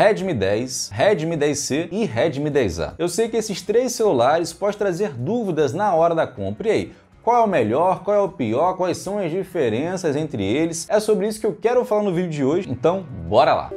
Redmi 10, Redmi 10C e Redmi 10A. Eu sei que esses três celulares podem trazer dúvidas na hora da compra. E aí, qual é o melhor, qual é o pior, quais são as diferenças entre eles? É sobre isso que eu quero falar no vídeo de hoje, então bora lá!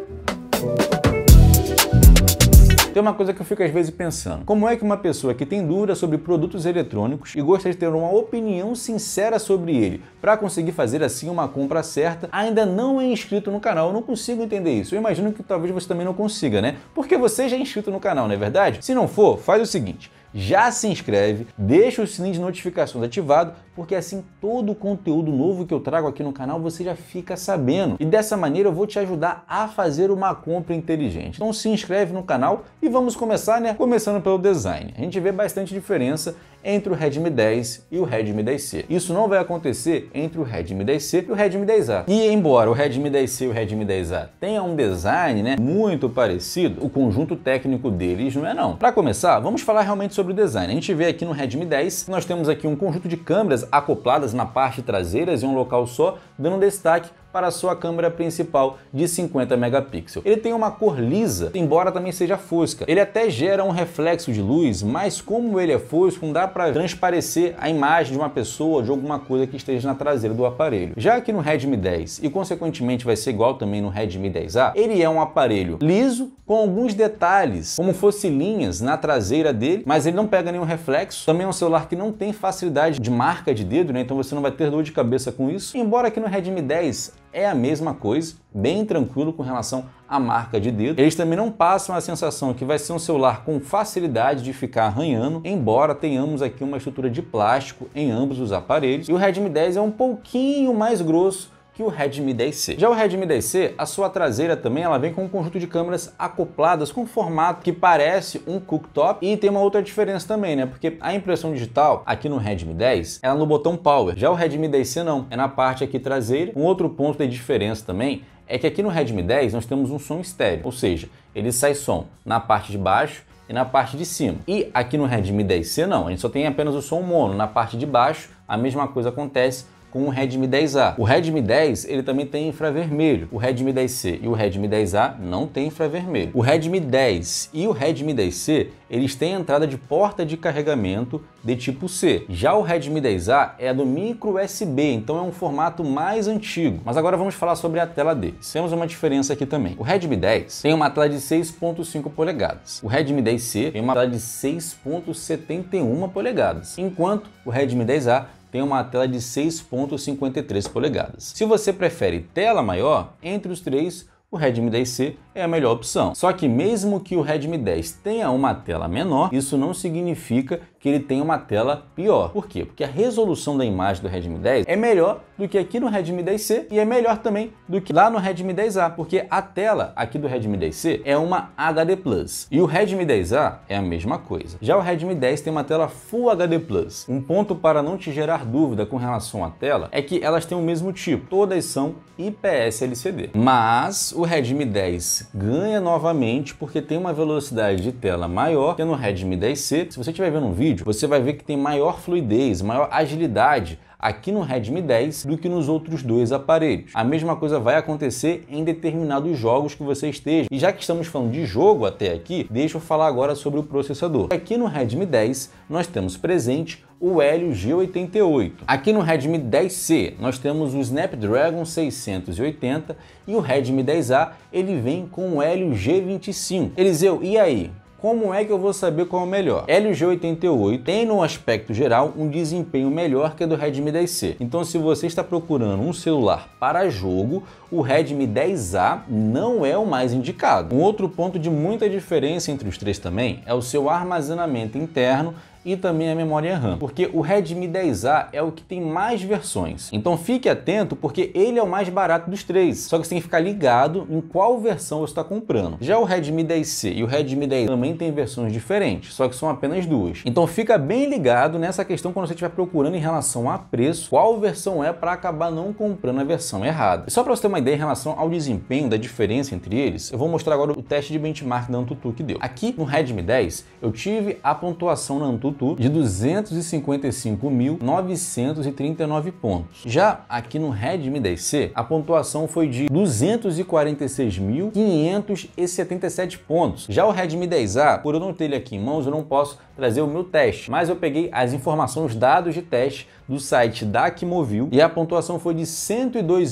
Tem uma coisa que eu fico às vezes pensando: como é que uma pessoa que tem dúvida sobre produtos eletrônicos e gostaria de ter uma opinião sincera sobre ele para conseguir fazer assim uma compra certa ainda não é inscrito no canal? Eu não consigo entender isso. Eu imagino que talvez você também não consiga, né? Porque você já é inscrito no canal, não é verdade? Se não for, faz o seguinte: já se inscreve, deixa o sininho de notificações ativado, porque assim todo o conteúdo novo que eu trago aqui no canal você já fica sabendo. E dessa maneira eu vou te ajudar a fazer uma compra inteligente. Então se inscreve no canal e vamos começar, né? Começando pelo design. A gente vê bastante diferença entre o Redmi 10 e o Redmi 10C. Isso não vai acontecer entre o Redmi 10C e o Redmi 10A. E embora o Redmi 10C e o Redmi 10A tenham um design né, muito parecido, o conjunto técnico deles não é não. Para começar, vamos falar realmente sobre o design. A gente vê aqui no Redmi 10, nós temos aqui um conjunto de câmeras acopladas na parte traseira em um local só, dando destaque para sua câmera principal de 50 megapixels. Ele tem uma cor lisa, embora também seja fosca. Ele até gera um reflexo de luz, mas como ele é fosco, não dá para transparecer a imagem de uma pessoa ou de alguma coisa que esteja na traseira do aparelho. Já que no Redmi 10 e consequentemente vai ser igual também no Redmi 10A, ele é um aparelho liso com alguns detalhes, como fosse linhas na traseira dele, mas ele não pega nenhum reflexo. Também é um celular que não tem facilidade de marca de dedo, né? Então você não vai ter dor de cabeça com isso. Embora aqui no Redmi 10 é a mesma coisa, bem tranquilo com relação à marca de dedo. Eles também não passam a sensação que vai ser um celular com facilidade de ficar arranhando, embora tenhamos aqui uma estrutura de plástico em ambos os aparelhos. E o Redmi 10 é um pouquinho mais grosso que o Redmi 10C. Já o Redmi 10C, a sua traseira também ela vem com um conjunto de câmeras acopladas com um formato que parece um cooktop e tem uma outra diferença também, né? Porque a impressão digital aqui no Redmi 10 é no botão power. Já o Redmi 10C não, é na parte aqui traseira. Um outro ponto de diferença também é que aqui no Redmi 10 nós temos um som estéreo, ou seja, ele sai som na parte de baixo e na parte de cima. E aqui no Redmi 10C não, a gente só tem apenas o som mono, na parte de baixo a mesma coisa acontece com o Redmi 10A. O Redmi 10 ele também tem infravermelho. O Redmi 10C e o Redmi 10A não tem infravermelho. O Redmi 10 e o Redmi 10C eles têm entrada de porta de carregamento de tipo C. Já o Redmi 10A é do micro USB, então é um formato mais antigo. Mas agora vamos falar sobre a tela deles. Temos uma diferença aqui também. O Redmi 10 tem uma tela de 6.5 polegadas. O Redmi 10C tem uma tela de 6.71 polegadas, enquanto o Redmi 10A tem uma tela de 6.53 polegadas. Se você prefere tela maior, entre os três, o Redmi 10C é a melhor opção. Só que mesmo que o Redmi 10 tenha uma tela menor, isso não significa que ele tem uma tela pior. Por quê? Porque a resolução da imagem do Redmi 10 é melhor do que aqui no Redmi 10C e é melhor também do que lá no Redmi 10A, porque a tela aqui do Redmi 10C é uma HD Plus e o Redmi 10A é a mesma coisa. Já o Redmi 10 tem uma tela Full HD Plus. Um ponto para não te gerar dúvida com relação à tela é que elas têm o mesmo tipo, todas são IPS LCD. Mas o Redmi 10 ganha novamente porque tem uma velocidade de tela maior que no Redmi 10C. Se você estiver vendo um vídeo, você vai ver que tem maior fluidez, maior agilidade aqui no Redmi 10 do que nos outros dois aparelhos. A mesma coisa vai acontecer em determinados jogos que você esteja. E já que estamos falando de jogo até aqui, deixa eu falar agora sobre o processador. Aqui no Redmi 10 nós temos presente o Helio G88. Aqui no Redmi 10C nós temos o Snapdragon 680 e o Redmi 10A ele vem com o Helio G25. Eliseu, e aí? Como é que eu vou saber qual é o melhor? Helio G88 tem no aspecto geral um desempenho melhor que o do Redmi 10C. Então se você está procurando um celular para jogo, o Redmi 10A não é o mais indicado. Um outro ponto de muita diferença entre os três também é o seu armazenamento interno e também a memória RAM, porque o Redmi 10A é o que tem mais versões. Então fique atento porque ele é o mais barato dos três, só que você tem que ficar ligado em qual versão você está comprando. Já o Redmi 10C e o Redmi 10 também tem versões diferentes, só que são apenas duas. Então fica bem ligado nessa questão quando você estiver procurando em relação a preço, qual versão é para acabar não comprando a versão errada. E só para você ter uma ideia em relação ao desempenho da diferença entre eles, eu vou mostrar agora o teste de benchmark da Antutu que deu. Aqui no Redmi 10 eu tive a pontuação na Antutu de 255.939 pontos. Já aqui no Redmi 10C, a pontuação foi de 246.577 pontos. Já o Redmi 10A, por eu não ter ele aqui em mãos, eu não posso trazer o meu teste, mas eu peguei as informações, os dados de teste do site da Movil e a pontuação foi de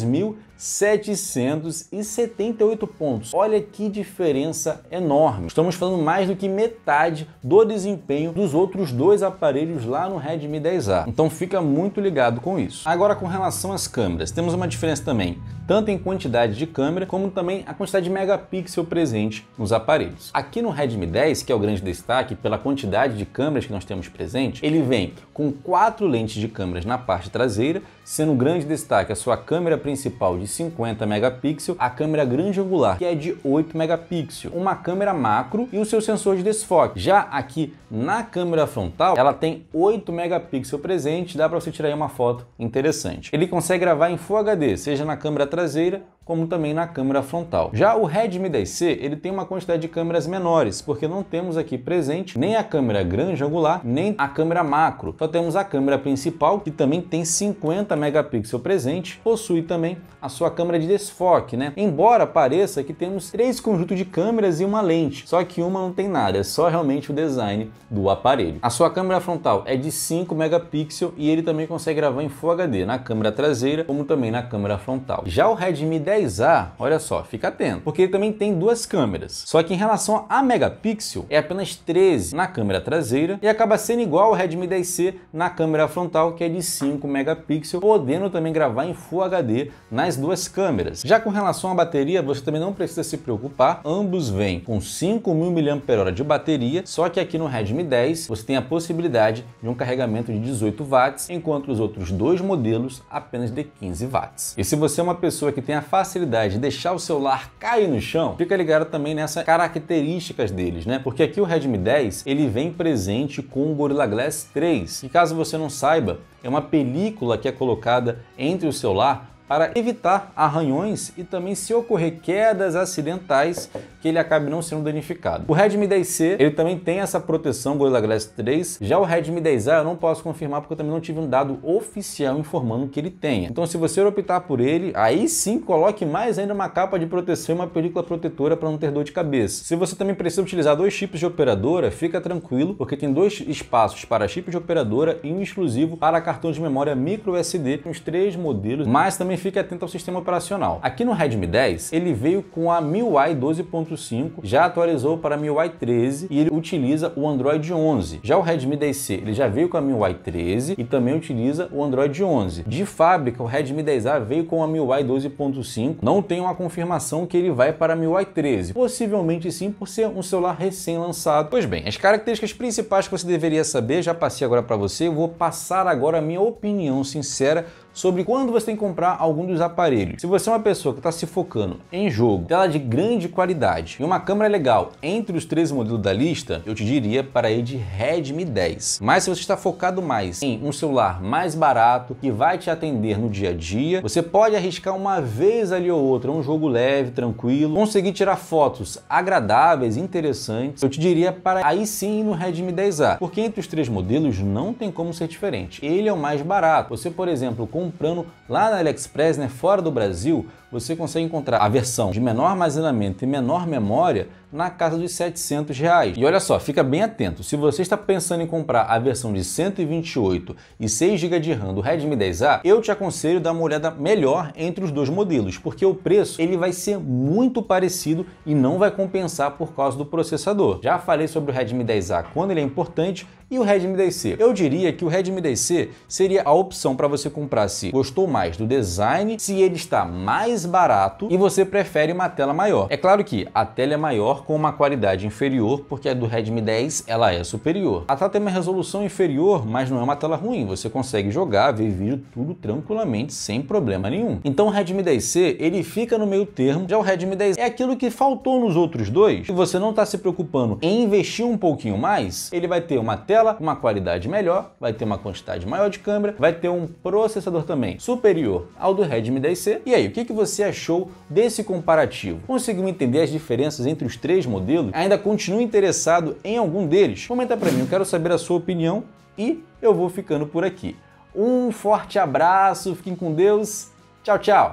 mil 778 pontos. Olha que diferença enorme. Estamos falando mais do que metade do desempenho dos outros dois aparelhos lá no Redmi 10A. Então fica muito ligado com isso. Agora com relação às câmeras, temos uma diferença também, tanto em quantidade de câmera como também a quantidade de megapixel presente nos aparelhos. Aqui no Redmi 10, que é o grande destaque pela quantidade de câmeras que nós temos presente, ele vem com quatro lentes de câmeras na parte traseira sendo grande destaque a sua câmera principal de 50 megapixels, a câmera grande angular, que é de 8 megapixels, uma câmera macro e o seu sensor de desfoque. Já aqui na câmera frontal, ela tem 8 megapixels presente, dá para você tirar uma foto interessante. Ele consegue gravar em Full HD, seja na câmera traseira como também na câmera frontal. Já o Redmi 10C, ele tem uma quantidade de câmeras menores, porque não temos aqui presente nem a câmera grande angular, nem a câmera macro. Só temos a câmera principal, que também tem 50 megapixels presente, possui também a sua câmera de desfoque, né? Embora pareça que temos três conjuntos de câmeras e uma lente, só que uma não tem nada, é só realmente o design do aparelho. A sua câmera frontal é de 5 megapixels e ele também consegue gravar em Full HD, na câmera traseira, como também na câmera frontal. Já o Redmi 10 10A, olha só, fica atento, porque ele também tem duas câmeras. Só que em relação a megapixel, é apenas 13 na câmera traseira e acaba sendo igual ao Redmi 10C na câmera frontal, que é de 5 megapixels, podendo também gravar em Full HD nas duas câmeras. Já com relação à bateria, você também não precisa se preocupar, ambos vêm com 5.000 mAh de bateria, só que aqui no Redmi 10 você tem a possibilidade de um carregamento de 18 watts, enquanto os outros dois modelos apenas de 15 watts. E se você é uma pessoa que tem a facilidade de deixar o celular cair no chão, fica ligado também nessas características deles, né? Porque aqui o Redmi 10 ele vem presente com o Gorilla Glass 3, que caso você não saiba, é uma película que é colocada entre o celular para evitar arranhões e também se ocorrer quedas acidentais que ele acabe não sendo danificado. O Redmi 10C, ele também tem essa proteção Gorilla Glass 3. Já o Redmi 10A eu não posso confirmar porque eu também não tive um dado oficial informando que ele tenha. Então se você optar por ele, aí sim coloque mais ainda uma capa de proteção e uma película protetora para não ter dor de cabeça. Se você também precisa utilizar dois chips de operadora, fica tranquilo porque tem dois espaços para chip de operadora e um exclusivo para cartão de memória micro SD, os três modelos, mas também fique é atento ao sistema operacional. Aqui no Redmi 10, ele veio com a MIUI 12.5, já atualizou para a MIUI 13 e ele utiliza o Android 11. Já o Redmi 10C, ele já veio com a MIUI 13 e também utiliza o Android 11. De fábrica, o Redmi 10A veio com a MIUI 12.5, não tem uma confirmação que ele vai para a MIUI 13, possivelmente sim por ser um celular recém-lançado. Pois bem, as características principais que você deveria saber, já passei agora para você, eu vou passar agora a minha opinião sincera sobre quando você tem que comprar algum dos aparelhos. Se você é uma pessoa que está se focando em jogo, tela de grande qualidade e uma câmera legal entre os três modelos da lista, eu te diria para ir de Redmi 10. Mas se você está focado mais em um celular mais barato, que vai te atender no dia a dia, você pode arriscar uma vez ali ou outra um jogo leve, tranquilo, conseguir tirar fotos agradáveis, interessantes, eu te diria para aí sim no Redmi 10A, porque entre os três modelos não tem como ser diferente. Ele é o mais barato. Você, por exemplo, com comprando lá na AliExpress, né, fora do Brasil, você consegue encontrar a versão de menor armazenamento e menor memória na casa dos 700 reais. E olha só, fica bem atento, se você está pensando em comprar a versão de 128 e 6 GB de RAM do Redmi 10A, eu te aconselho dar uma olhada melhor entre os dois modelos, porque o preço ele vai ser muito parecido e não vai compensar por causa do processador. Já falei sobre o Redmi 10A quando ele é importante e o Redmi 10C. Eu diria que o Redmi 10C seria a opção para você comprar se gostou mais do design, se ele está mais barato e você prefere uma tela maior. É claro que a tela é maior com uma qualidade inferior, porque a do Redmi 10 ela é superior. A tela tem uma resolução inferior, mas não é uma tela ruim, você consegue jogar, ver vídeo, tudo tranquilamente, sem problema nenhum. Então o Redmi 10C, ele fica no meio termo, já o Redmi 10 é aquilo que faltou nos outros dois, e você não está se preocupando em investir um pouquinho mais, ele vai ter uma tela, uma qualidade melhor, vai ter uma quantidade maior de câmera, vai ter um processador também superior ao do Redmi 10C. E aí, o que, que você achou desse comparativo? Conseguiu entender as diferenças entre os três modelos? Ainda continua interessado em algum deles? Comenta para mim, eu quero saber a sua opinião e eu vou ficando por aqui. Um forte abraço, fiquem com Deus, tchau, tchau!